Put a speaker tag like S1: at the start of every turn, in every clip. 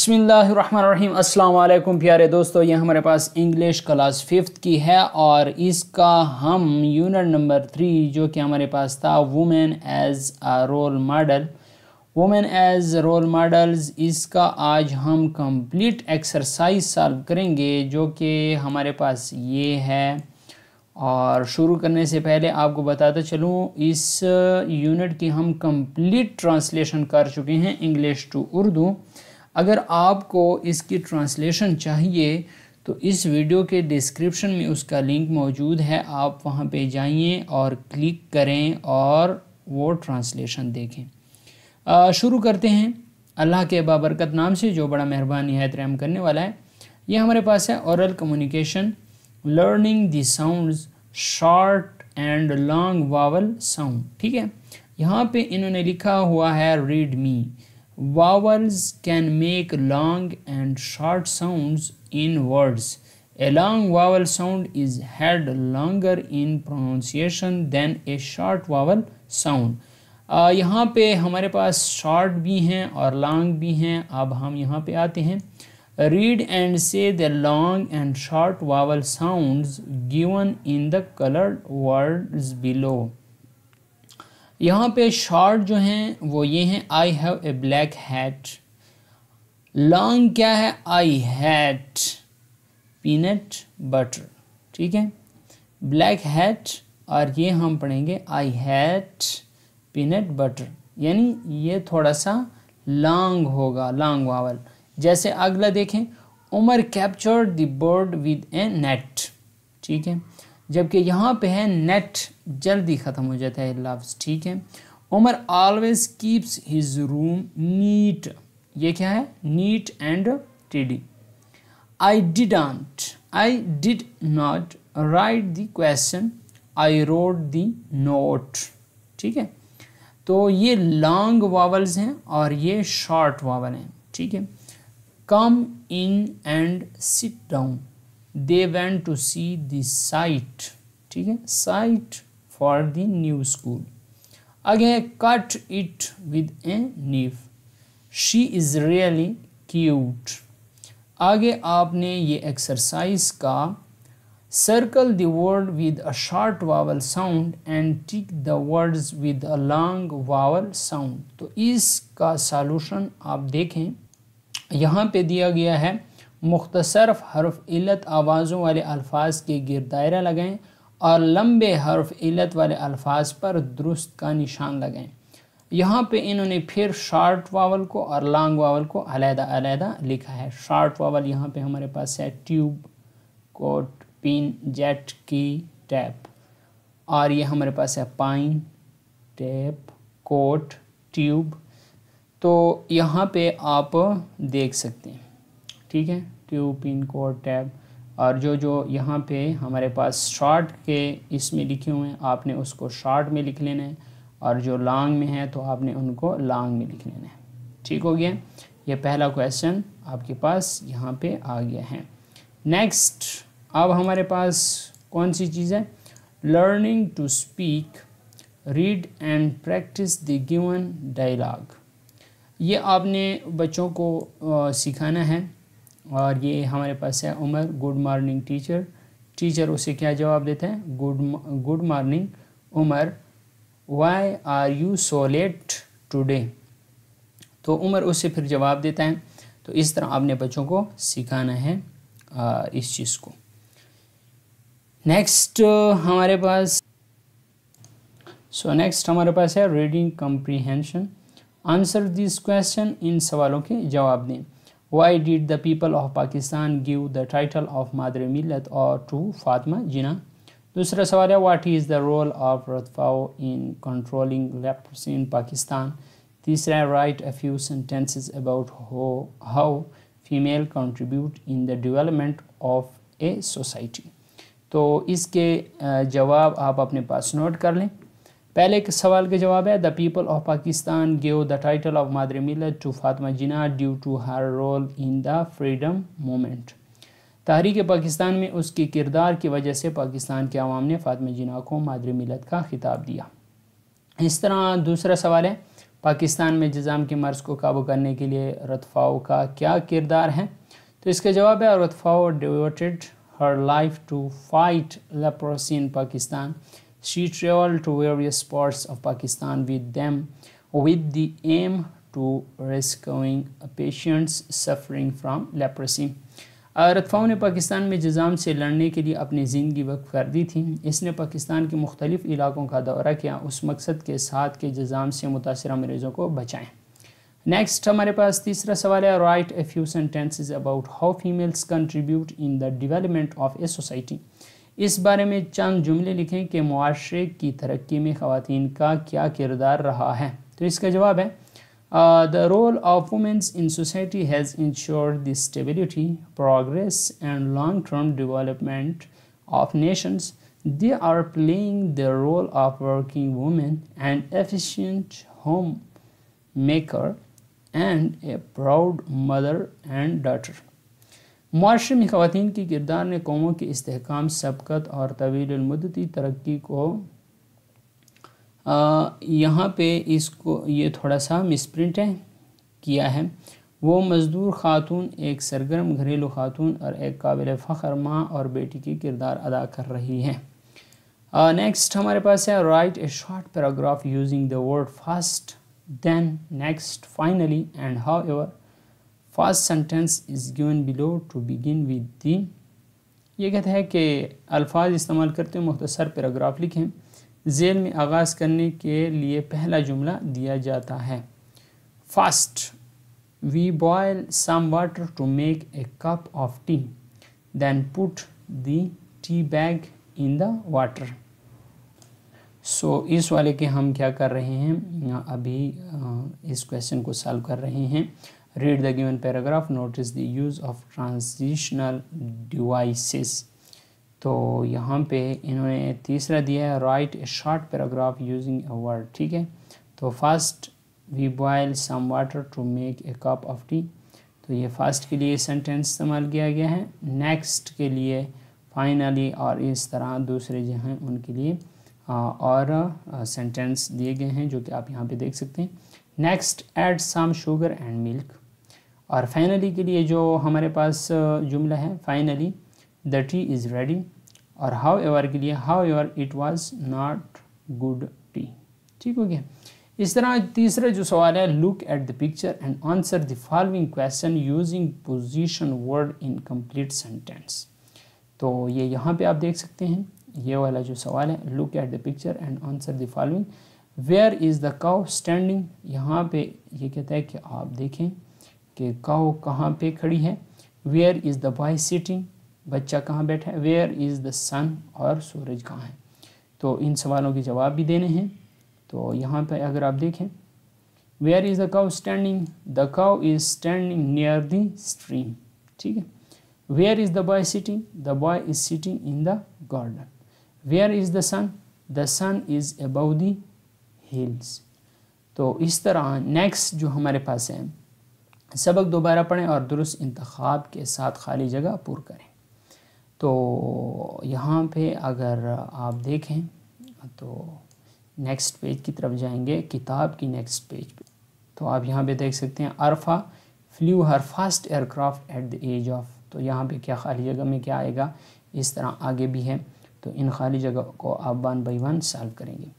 S1: बसमीम् अल्लाम प्यारे दोस्तों ये हमारे पास इंग्लिश क्लास फिफ्थ की है और इसका हम यूनिट नंबर थ्री जो कि हमारे पास था women as a role model women as role models इसका आज हम कंप्लीट एक्सरसाइज सॉल्व करेंगे जो कि हमारे पास ये है और शुरू करने से पहले आपको बताता चलूँ इस यूनिट की हम कंप्लीट ट्रांसलेशन कर चुके हैं इंग्लिश टू उर्दू अगर आपको इसकी ट्रांसलेशन चाहिए तो इस वीडियो के डिस्क्रिप्शन में उसका लिंक मौजूद है आप वहाँ पे जाइए और क्लिक करें और वो ट्रांसलेशन देखें शुरू करते हैं अल्लाह के बाबरकत नाम से जो बड़ा मेहरबान नहायत रहम करने वाला है ये हमारे पास है aural communication learning the sounds short and long vowel sound ठीक है यहाँ पे इन्होंने लिखा हुआ है read me Vowels can make long and short sounds in words. A long vowel sound is heard longer in pronunciation than a short vowel sound. Uh, यहाँ पे हमारे पास शॉर्ट भी हैं और लॉन्ग भी हैं अब हम यहाँ पे आते हैं read and say the long and short vowel sounds given in the colored words below यहाँ पे शॉर्ट जो हैं वो ये हैं I have a black hat long क्या है आई हैट पीनट बटर ठीक है ब्लैक हैट और ये हम पढ़ेंगे आई हैट पीनट बटर यानी ये थोड़ा सा लॉन्ग होगा लॉन्ग वावल जैसे अगला देखें Umar captured the bird with a net ठीक है जबकि यहाँ पे है नेट जल्दी ख़त्म हो जाता है लफ्ज़ ठीक है Umar always keeps his room neat ये क्या है नीट एंड टीडी I did aunt I did not write the question I rode the note ठीक है तो ये लॉन्ग वावल्स हैं और ये शॉर्ट वावल हैं ठीक है come in and sit down they went to see दाइट ठीक है site for the new school आगे cut it with a knife she is really cute आगे आपने ये एक्सरसाइज का circle the word with a short vowel sound and tick the words with a long vowel sound तो इसका solution आप देखें यहाँ पे दिया गया है मुख्तसर हरफ इलत आवाज़ों वाले अल्फाज के गिर दायरा लगाएँ और लंबे हरफ इलत वाले अल्फाज पर दुरुस्त का निशान लगाएँ यहाँ पे इन्होंने फिर शार्ट वावल को और लॉन्ग वावल को अलहदा अलहदा लिखा है शार्ट वावल यहाँ पे हमारे पास है tube coat pin jet key tap और ये हमारे पास है पाइन टैप कोट ट्यूब तो यहाँ पे आप देख सकते हैं ठीक है ट्यूब पिन कोड टैब और जो जो यहाँ पे हमारे पास शॉर्ट के इसमें लिखे हुए हैं आपने उसको शॉर्ट में लिख लेना है और जो लॉन्ग में है तो आपने उनको लॉन्ग में लिख लेना है ठीक हो गया ये पहला क्वेश्चन आपके पास यहाँ पे आ गया है नेक्स्ट अब हमारे पास कौन सी चीज़ है learning to speak read and practice the given dialogue ये आपने बच्चों को सिखाना है और ये हमारे पास है Umar good morning teacher teacher उसे क्या जवाब देते हैं good good morning Umar why are you so late today तो उमर उसे फिर जवाब देता है तो इस तरह आपने बच्चों को सिखाना है आ, इस चीज़ को नेक्स्ट हमारे पास सो so नेक्स्ट हमारे पास है reading comprehension answer this question इन सवालों के जवाब दें why did the people of Pakistan give the title of Madre Millet or to Fatma Jinnah? Dusra Sawada, what is the role of Radfao in controlling leprosy in Pakistan? Tisra, write a few sentences about how, how female contribute in the development of a society. तो इसके जवाब आप अपने पास note कर लें पहले के सवाल का जवाब है the people of Pakistan gave the title of Madar Millat to Fatima Jinnah due to her role in the freedom movement तहरीक पाकिस्तान में उसके किरदार की वजह से पाकिस्तान के आवाम ने फातमा जिना को मादर मिलत का खिताब दिया इस तरह दूसरा सवाल है पाकिस्तान में जजाम के मर्ज़ को काबू करने के लिए रतफाओ का क्या किरदार है तो इसका जवाब है Ruth Pfau devoted her life to fight leprosy in Pakistan She traveled to various parts of Pakistan with them with the aim to rescuing patients suffering from leprosy. रतफाओं ने पाकिस्तान में जजाम से लड़ने के लिए अपनी ज़िंदगी वक्फ कर दी थी इसने पाकिस्तान के मुख्तलिफ़ इलाकों का दौरा किया उस मकसद के साथ के जजाम से मुतासर मरीज़ों को बचाएँ नेक्स्ट हमारे पास तीसरा सवाल है write a few sentences about how females contribute in the development of a society इस बारे में चंद जुमले लिखें कि माशरे की तरक्की में खातन का क्या किरदार रहा है तो इसका जवाब है the role of womens in society has ensure the stability progress and long term development of nations they are playing the role of working women and efficient home maker and a proud mother and daughter माशरे में खातन के किरदार ने कौमों के इसकाम सबकत और तवीलमदती तरक्की को यहाँ पे इसको ये थोड़ा सा मिसप्रिंट है किया है वो मज़दूर खातून एक सरगर्म घरेलू खातून और एक काबिल फ़खर माँ और बेटी की किरदार अदा कर रही हैं नेक्स्ट uh, हमारे पास है write a short paragraph using the word first then next finally and however first sentence is given below to begin with the ये कहता है कि अल्फाज इस्तेमाल करते हुए मुख्तसर पैराग्राफ लिखें जेल में आगाज़ करने के लिए पहला जुमला दिया जाता है first we boil some water to make a cup of tea then put the tea bag in the water so so, इस वाले के हम क्या कर रहे हैं अभी इस क्वेश्चन को सॉल्व कर रहे हैं Read the given paragraph. Notice the use of transitional devices. तो यहाँ पे इन्होंने तीसरा दिया है write a short paragraph using a word ठीक है तो first we boil some water to make a cup of tea तो ये फर्स्ट के लिए सेंटेंस इस्तेमाल किया गया है नेक्स्ट के लिए फाइनली और इस तरह दूसरे जो हैं उनके लिए और सेंटेंस दिए गए हैं जो कि आप यहाँ पे देख सकते हैं next add some sugar and milk और फाइनली के लिए जो हमारे पास जुमला है finally the tea is ready और हाउ एवर के लिए however it was not good tea ठीक हो गया इस तरह तीसरा जो सवाल है look at the picture and answer the following question using position word in complete sentence तो ये यहाँ पे आप देख सकते हैं ये वाला जो सवाल है look at the picture and answer the following where is the cow standing यहाँ पे ये कहता है कि आप देखें कि काओ कहाँ पे खड़ी है where is the boy sitting बच्चा कहाँ बैठा है वेयर इज़ द सन और सूरज कहाँ है तो इन सवालों के जवाब भी देने हैं तो यहाँ पर अगर आप देखें where is the cow standing the cow is standing near the stream ठीक है where is the boy sitting the boy is sitting in the garden where is the sun the sun is above the hills तो इस तरह next जो हमारे पास है सबक दोबारा पढ़ें और दुरुस्त इंतखाब के साथ खाली जगह पुर करें तो यहाँ पे अगर आप देखें तो नेक्स्ट पेज की तरफ जाएंगे किताब की नेक्स्ट पेज पे तो आप यहाँ पे देख सकते हैं Arfa flew her first aircraft at the age of तो यहाँ पे क्या खाली जगह में क्या आएगा इस तरह आगे भी है तो इन खाली जगह को आप वन बाई वन सॉल्व करेंगे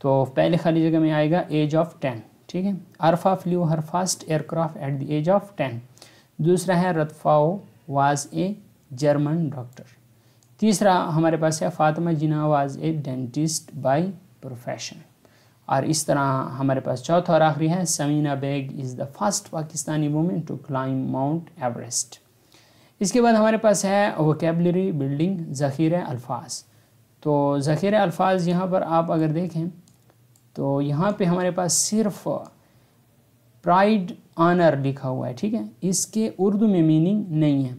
S1: तो पहले खाली जगह में आएगा एज ऑफ टेन ठीक है Arfa flew her first aircraft at the age of ten दूसरा है Ruth Pfau was a German doctor तीसरा हमारे पास है Fatima Jinnah was a dentist by profession और इस तरह हमारे पास चौथा और आखिरी है Samina Baig is the first Pakistani women to climb Mount Everest इसके बाद हमारे पास है वोकेबलरी बिल्डिंग ज़ख़ीर अल्फाज तो ज़ख़ीर अल्फाज यहाँ पर आप अगर देखें तो यहाँ पे हमारे पास सिर्फ प्राइड आनर लिखा हुआ है ठीक है इसके उर्दू में मीनिंग नहीं है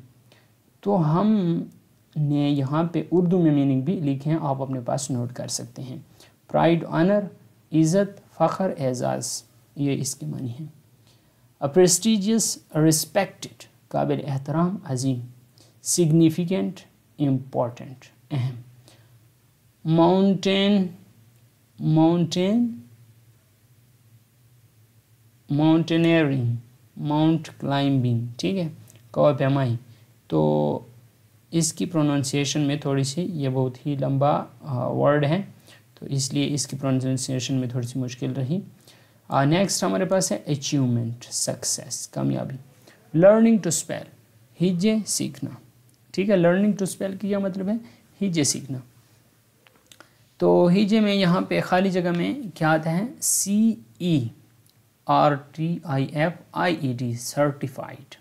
S1: तो हम ने यहाँ पे उर्दू में मीनिंग भी लिखे हैं आप अपने पास नोट कर सकते हैं प्राइड आनर इज़्ज़त फ़खर एजाज़ ये इसके मानी है अ प्रेस्टिजियस रिस्पेक्टेड काबिल एहतराम अजीम सिग्निफिकेंट इम्पॉर्टेंट अहम mountain mountain mountaineering mount climbing ठीक है पैमाई तो इसकी प्रोनाउंसिएशन में थोड़ी सी ये बहुत ही लंबा वर्ड है तो इसलिए इसकी प्रोनाउंसिएशन में थोड़ी सी मुश्किल रही नेक्स्ट हमारे पास है अचीवमेंट सक्सेस कामयाबी लर्निंग टू स्पेल हिजे सीखना ठीक है लर्निंग टू स्पेल की क्या मतलब है हिजे सीखना तो हीजे में यहाँ पे खाली जगह में क्या आता है C E R T I F I E D certified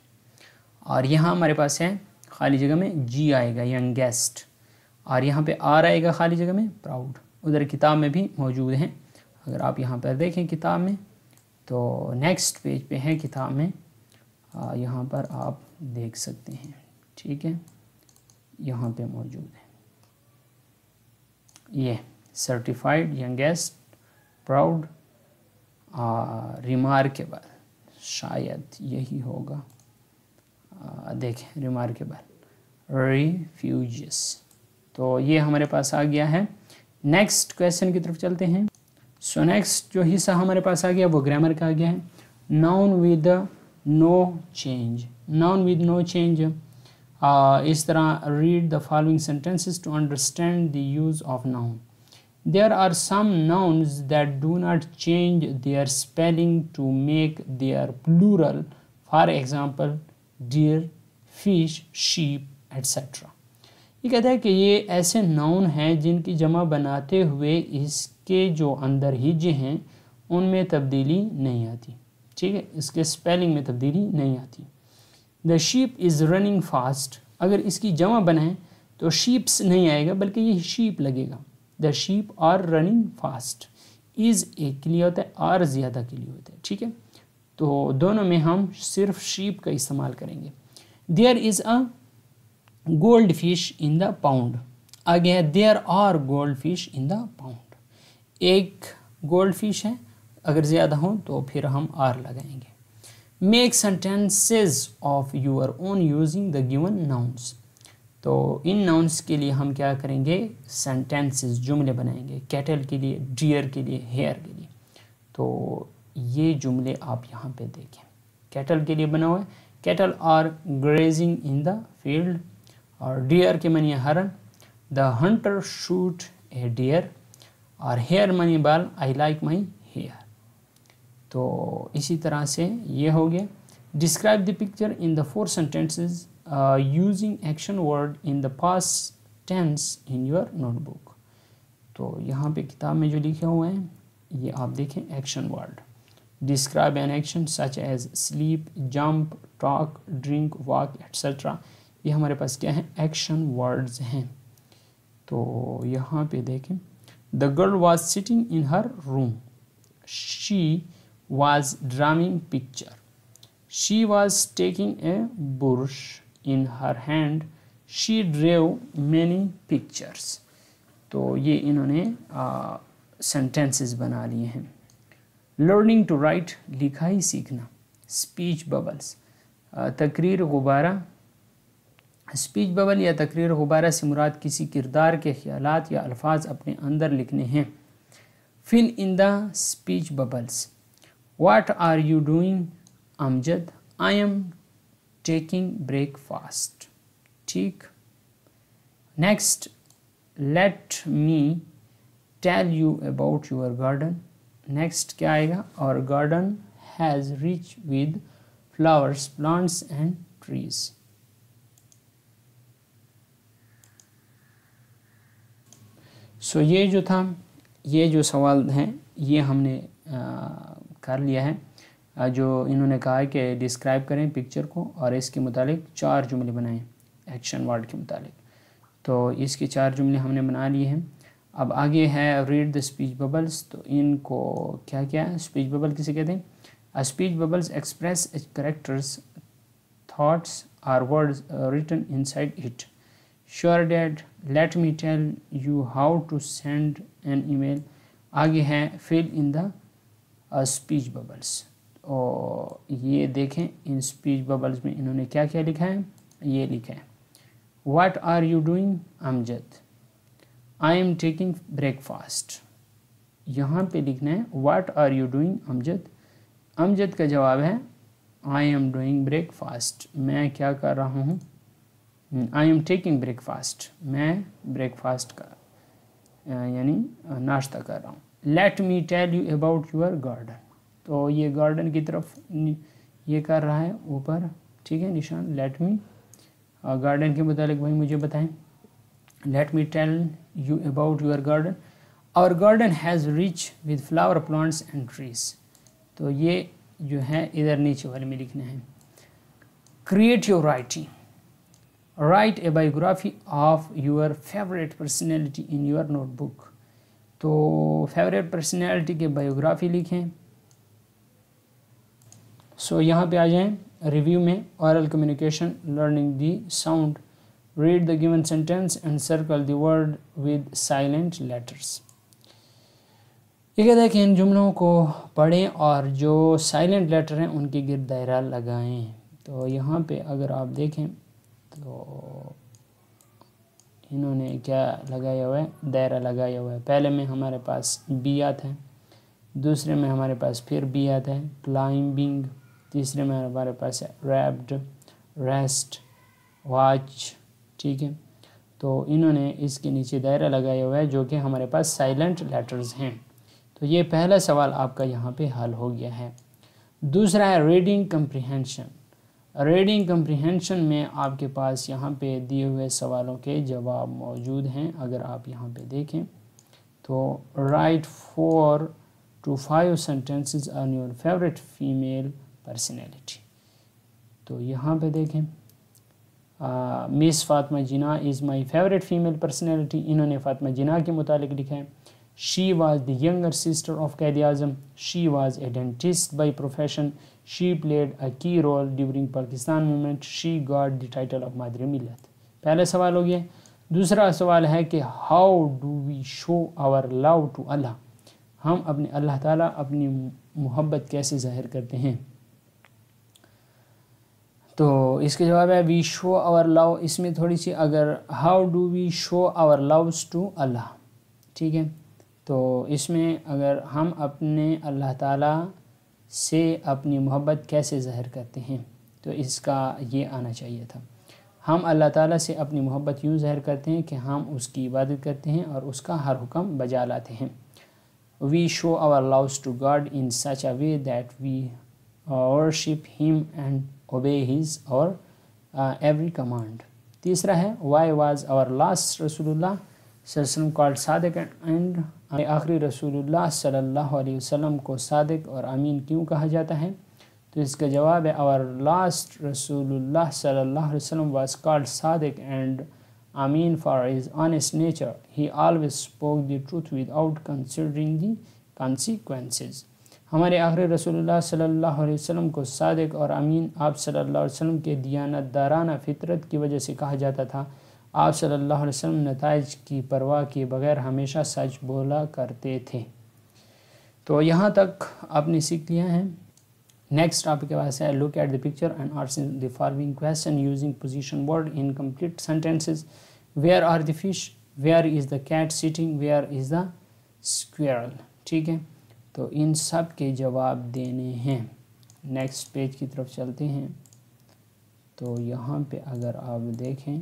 S1: और यहाँ हमारे पास है खाली जगह में जी आएगा यंगेस्ट और यहाँ पे आर आएगा खाली जगह में प्राउड उधर किताब में भी मौजूद हैं अगर आप यहाँ पर देखें किताब में तो नेक्स्ट पेज पे है किताब में यहाँ पर आप देख सकते हैं ठीक है यहाँ पे मौजूद है ये सर्टिफाइड यंगेस्ट प्राउड रिमार्केबल शायद यही होगा आ, देखें रिमार्केबल रिफ्यूज तो ये हमारे पास आ गया है नेक्स्ट क्वेश्चन की तरफ चलते हैं सो so नेक्स्ट जो हिस्सा हमारे पास आ गया वो ग्रामर का आ गया है noun with no change noun with no change इस तरह read the following sentences to understand the use of noun There are some nouns that do not change their spelling to make their plural, for example, deer, fish, sheep, etc. ये कहता है कि ये ऐसे noun हैं जिनकी जमा बनाते हुए इसके जो अंदर हिज हैं उनमें तब्दीली नहीं आती ठीक है इसके स्पेलिंग में तब्दीली नहीं आती the sheep is running fast अगर इसकी जमा बनाएं तो शीप्स नहीं आएगा बल्कि ये शीप लगेगा the sheep are running fast is एक के लिए होता है आर ज़्यादा के लिए होता है ठीक है तो दोनों में हम सिर्फ शीप का इस्तेमाल करेंगे there is a gold fish in the pond आगे there are gold fish in the pond एक गोल्ड फिश है अगर ज़्यादा हो तो फिर हम आर लगाएंगे make sentences of your own using the given nouns तो इन नाउंस के लिए हम क्या करेंगे सेंटेंसेस जुमले बनाएंगे कैटल के लिए डियर के लिए हेयर के लिए तो ये जुमले आप यहाँ पे देखें कैटल के लिए बना हुआ है cattle are grazing in the field और डियर के मानिए हरन the hunter shoot a deer और हेयर मानिए बाल आई लाइक माई हेयर तो इसी तरह से ये हो गया describe the picture in the four sentences using action word in the past tense in your notebook तो यहाँ पे किताब में जो लिखे हुए हैं ये आप देखें action word describe an action such as sleep jump talk drink walk et cetera ये हमारे पास क्या है एक्शन वर्ड्स हैं तो यहाँ पे देखें the girl was sitting in her room she was drawing picture she was taking a brush in her hand she drew many pictures तो ये इन्होंने सेंटेंसेस बना लिए हैं लर्निंग टू राइट लिखाई सीखना स्पीच बबल्स तकरीर गुबारा स्पीच बबल या तकरीर गुबारा से मुराद किसी किरदार के ख्याल या अल्फाज अपने अंदर लिखने हैं fill in the speech bubbles what are you doing Amjad I am taking breakfast ठीक next let me tell you about your garden next क्या आएगा our garden has rich with flowers plants and trees so so, ये जो था ये जो सवाल हैं ये हमने आ, कर लिया है जो इन्होंने कहा है कि डिस्क्राइब करें पिक्चर को और इसके मुतालिक चार जुमले बनाएं एक्शन वर्ड के मुतालिक तो इसके चार जुमले हमने बना लिए हैं अब आगे है रीड द स्पीच बबल्स तो इनको क्या क्या है स्पीच बबल किसे कहते हैं speech bubbles express characters thoughts or words written inside it sure dad let me tell you how to send an email आगे है fill in the speech bubbles और ये देखें इन स्पीच बबल्स में इन्होंने क्या क्या लिखा है ये लिखा है what are you doing Amjad I am taking breakfast यहाँ पे लिखना है what are you doing Amjad Amjad का जवाब है आई एम डूइंग ब्रेकफास्ट मैं क्या कर रहा हूँ आई एम टेकिंग ब्रेकफास्ट मैं ब्रेकफास्ट का यानी नाश्ता कर रहा हूँ let me tell you about your garden तो ये गार्डन की तरफ ये कर रहा है ऊपर ठीक है निशान लेट मी और गार्डन के मुतालिक भाई मुझे बताएं let me tell you about your garden our garden has rich with flower plants and trees तो ये जो है इधर नीचे वाले में लिखना है create your writing write a biography of your favourite personality in your notebook तो फेवरेट पर्सनैलिटी के बायोग्राफी लिखें सो so, यहाँ पे आ जाएँ रिव्यू में aural communication learning the sound read the given sentence and circle third with silent letters ये कहता है कि इन जुमलों को पढ़ें और जो साइलेंट लेटर हैं उनके गिरद दायरा लगाएं तो यहाँ पे अगर आप देखें तो इन्होंने क्या लगाया हुआ है दायरा लगाया हुआ है पहले में हमारे पास बियात है दूसरे में हमारे पास फिर बियात है क्लाइंबिंग तीसरे में हमारे पास है रैप्ड रेस्ट वॉच ठीक है तो इन्होंने इसके नीचे दायरा लगाया हुआ है जो कि हमारे पास साइलेंट लेटर्स हैं तो ये पहला सवाल आपका यहाँ पे हल हो गया है दूसरा है रीडिंग कम्प्रीहेंशन रीडिंग कम्प्रीहेंशन में आपके पास यहाँ पे दिए हुए सवालों के जवाब मौजूद हैं अगर आप यहाँ पे देखें तो write four to five sentences on your favourite female personality तो यहाँ पे देखें miss Fatima Jinnah is my favourite female personality इन्होंने फातमा जिना के मुतालिक लिखा है she was the younger sister of Quaid Azam she was a dentist by profession she played a key role during Pakistan movement she got the title of Madar e Millat पहला सवाल हो गया दूसरा सवाल है कि how do we show our love to Allah हम अपने अल्लाह ताला अपनी मोहब्बत कैसे ज़ाहिर करते हैं तो इसके जवाब है वी शो आवर लव इसमें थोड़ी सी अगर how do we show our loves to Allah ठीक है तो इसमें अगर हम अपने अल्लाह ताला से अपनी मोहब्बत कैसे ज़ाहिर करते हैं तो इसका ये आना चाहिए था हम अल्लाह ताला से अपनी मोहब्बत यूँ ज़ाहिर करते हैं कि हम उसकी इबादत करते हैं और उसका हर हुक्म बजा लाते हैं we show our loves to God in such a way that we worship him and obey his or uh, every command तीसरा है why was our last रसूलुल्लाह सल्लम कॉल्ड सादिक एंड आखिरी रसूलुल्लाह सल्लल्लाहु अलैहि वसल्लम को सदक और अमीन क्यों कहा जाता है तो इसका जवाब है आवर लास्ट रसूलुल्लाह सल्लल्लाहु अलैहि वसल्लम was called Sadiq and Amin for his honest nature he always spoke the truth without considering the consequences हमारे आखिर रसोल्ला सल्ला अलैहि को सादक और अमीन आप सल्ला वसम के दियानत दाराना फितरत की वजह से कहा जाता था आप सल्ला वसम नतज की परवाह के बगैर हमेशा सच बोला करते थे तो यहाँ तक आपने सीख लिया है नेक्स्ट टॉपिक के पास है look at the picture and answer the following question using position word in complete sentences where are the fish where is the cat sitting where is the squirrel ठीक है तो इन सब के जवाब देने हैं नेक्स्ट पेज की तरफ चलते हैं तो यहाँ पे अगर आप देखें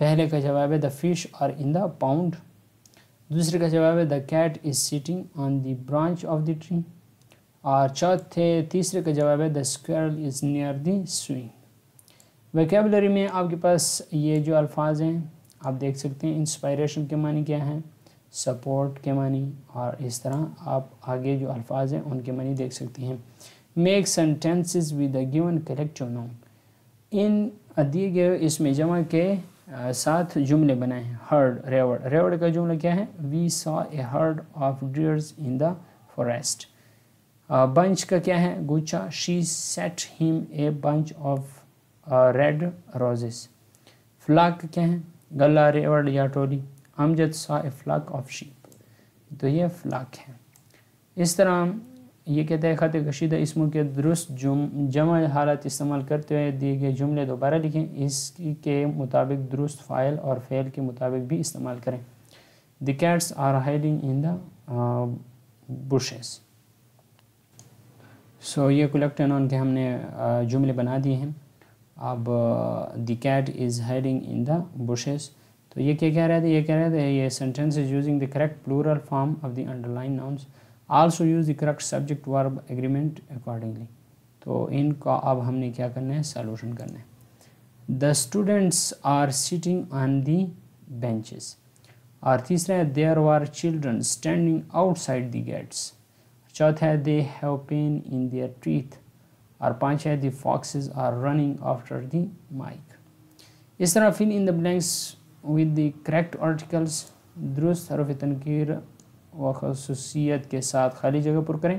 S1: पहले का जवाब है the fish are in the pond दूसरे का जवाब है the cat is sitting on the branch of the tree और चौथे तीसरे का जवाब है the squirrel is near the swing vocabulary में आपके पास ये जो अल्फाज हैं आप देख सकते हैं इंस्पायरेशन के मानी क्या हैं सपोर्ट के मानी और इस तरह आप आगे जो अल्फाज हैं उनके मानी देख सकते हैं make sentences with the given correct noun इन दिए गए इसमें जमा के साथ जुमले बनाए हैं हर्ड रेवड़ रेवड़ का जुमला क्या है we saw a herd of deers in the forest bunch का क्या है गुच्छा she sent him a bunch of red roses flock क्या है गला रेवड़ या टोली अमजद सा ए फ्लाक ऑफ शीप तो ये फ्लाक है इस तरह ये कहते हैं ख़त कशीद इसम के दुरुस्त जुम जमा हालत इस्तेमाल करते हुए दिए गए जुमले दोबारा लिखें इसके मुताबिक दुरुस्त फ़ाइल और फ़ेल के मुताबिक भी इस्तेमाल करें the cats are hiding in the bushes so ये कलेक्ट के हमने uh, जुमले बना दिए हैं अब the cat is hiding in the bushes तो ये क्या कह रहे थे ये कह रहे थे ये sentence is using the correct plural form of the underline nouns also use the correct subject verb agreement accordingly तो इनका अब हमने क्या करना है सॉल्यूशन करना है the students are sitting on the benches और तीसरा है there are children standing outside the gates चौथा है they have pain in their teeth or punch the foxes are running after the mike. Instead of filling in the blanks with the correct articles, درست حرف تنکیر و خصوصیت کے ساتھ خالی جگہ پر کریں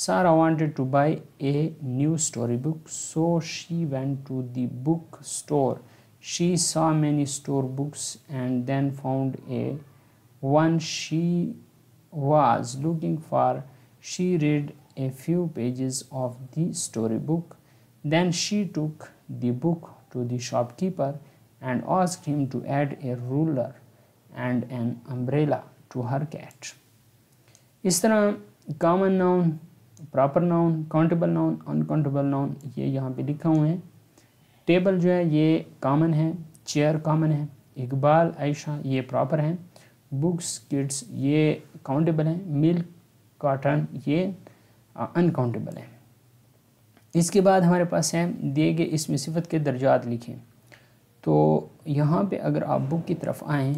S1: سارا wanted to buy a new story book so she went to the book store she saw many store books and then found a one she was looking for she read a few pages of the story book Then she took the book to the shopkeeper and asked him to add a ruler and an umbrella to her cat. is tarah common noun proper noun countable noun uncountable noun ye yahan pe likha hua hai table jo hai ye common hai chair common hai Iqbal Ayesha ये proper हैं books kids ये countable हैं milk cotton ये uncountable है इसके बाद हमारे पास है दिए गए इसमें सिफत के दर्जात लिखें तो यहाँ पे अगर आप बुक की तरफ आएँ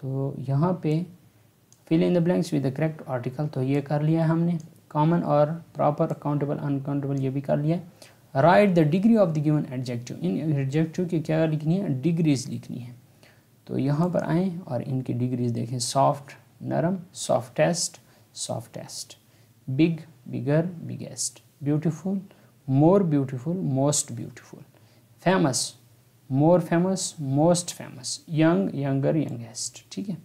S1: तो यहाँ पे fill in the blanks with the correct article तो ये कर लिया हमने कॉमन और प्रॉपर अकाउंटेबल अनकाउंटेबल ये भी कर लिया write the degree of the given adjective इन एडजेक्टिव की क्या लिखनी है डिग्रीज लिखनी है तो यहाँ पर आएँ और इनकी डिग्रीज देखें सॉफ्ट नरम softest softest big bigger biggest beautiful more beautiful most beautiful famous more famous most famous young younger youngest ठीक है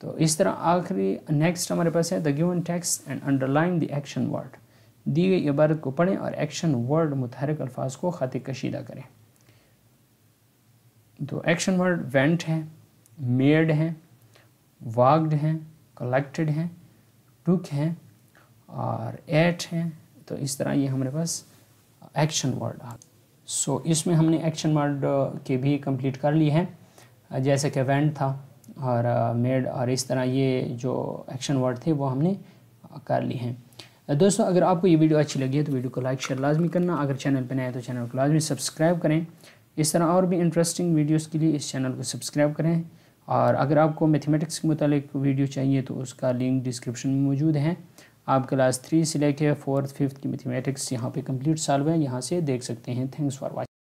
S1: तो इस तरह आखिरी नेक्स्ट हमारे पास है the given text and underline the action word दी गई इबारत को पढ़ें और एक्शन वर्ड मुतहरक अल्फाज को खाति कशीदा करें तो एक्शन वर्ड वेंट हैं मेड हैं वाग्ड हैं कलेक्टेड हैं टुक हैं और एट है तो इस तरह ये हमारे पास एक्शन वर्ड आ सो so, इसमें हमने एक्शन वर्ड के भी कंप्लीट कर लिए हैं जैसे कि वेंट था और मेड uh, और इस तरह ये जो एक्शन वर्ड थे वो हमने कर लिए हैं दोस्तों अगर आपको ये वीडियो अच्छी लगी है तो वीडियो को लाइक शेयर लाजमी करना अगर चैनल पर नए तो चैनल को लाजमी सब्सक्राइब करें इस तरह और भी इंटरेस्टिंग वीडियोज़ के लिए इस चैनल को सब्सक्राइब करें और अगर आपको मैथमेटिक्स के मुतालिक वीडियो चाहिए तो उसका लिंक डिस्क्रिप्शन में मौजूद है आप क्लास थ्री से लेके फोर्थ फिफ्थ की मैथमेटिक्स यहाँ पे कंप्लीट सॉल्व है यहाँ से देख सकते हैं थैंक्स फॉर वॉचिंग